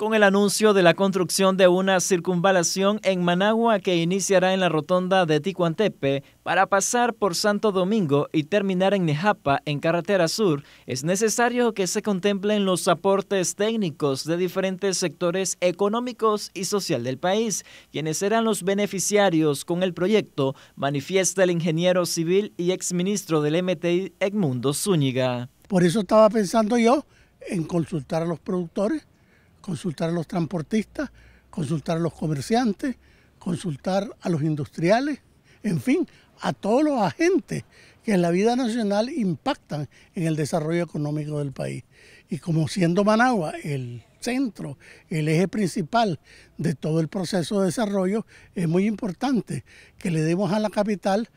con el anuncio de la construcción de una circunvalación en Managua que iniciará en la rotonda de Ticuantepe para pasar por Santo Domingo y terminar en Nejapa en carretera sur, es necesario que se contemplen los aportes técnicos de diferentes sectores económicos y social del país, quienes serán los beneficiarios con el proyecto, manifiesta el ingeniero civil y exministro del MTI Edmundo Zúñiga. Por eso estaba pensando yo en consultar a los productores consultar a los transportistas, consultar a los comerciantes, consultar a los industriales, en fin, a todos los agentes que en la vida nacional impactan en el desarrollo económico del país. Y como siendo Managua el centro, el eje principal de todo el proceso de desarrollo, es muy importante que le demos a la capital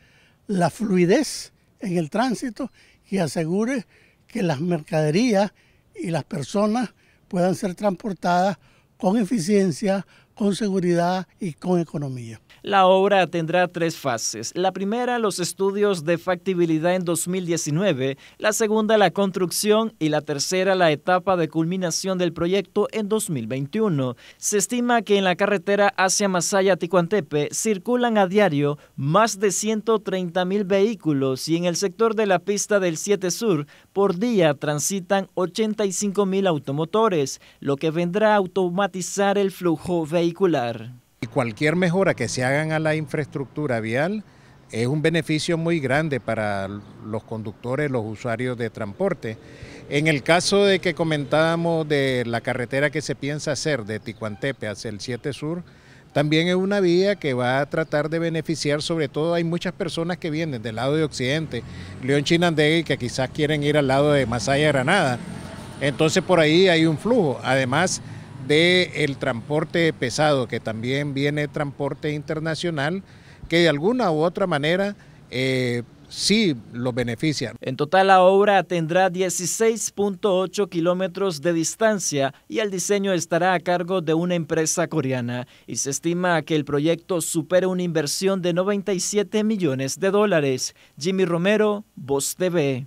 la fluidez en el tránsito y asegure que las mercaderías y las personas puedan ser transportadas con eficiencia, con seguridad y con economía. La obra tendrá tres fases. La primera, los estudios de factibilidad en 2019, la segunda, la construcción y la tercera, la etapa de culminación del proyecto en 2021. Se estima que en la carretera hacia Masaya-Ticuantepe circulan a diario más de 130 mil vehículos y en el sector de la pista del 7 Sur por día transitan 85 mil automotores, lo que vendrá a automatizar el flujo vehicular. Y cualquier mejora que se hagan a la infraestructura vial es un beneficio muy grande para los conductores, los usuarios de transporte. En el caso de que comentábamos de la carretera que se piensa hacer de Ticuantepe hacia el 7 Sur, también es una vía que va a tratar de beneficiar, sobre todo hay muchas personas que vienen del lado de Occidente, León Chinandegui, que quizás quieren ir al lado de Masaya Granada. Entonces por ahí hay un flujo. Además, del el transporte pesado, que también viene transporte internacional, que de alguna u otra manera eh, sí lo benefician En total la obra tendrá 16.8 kilómetros de distancia y el diseño estará a cargo de una empresa coreana y se estima que el proyecto supere una inversión de 97 millones de dólares. Jimmy Romero, Voz TV.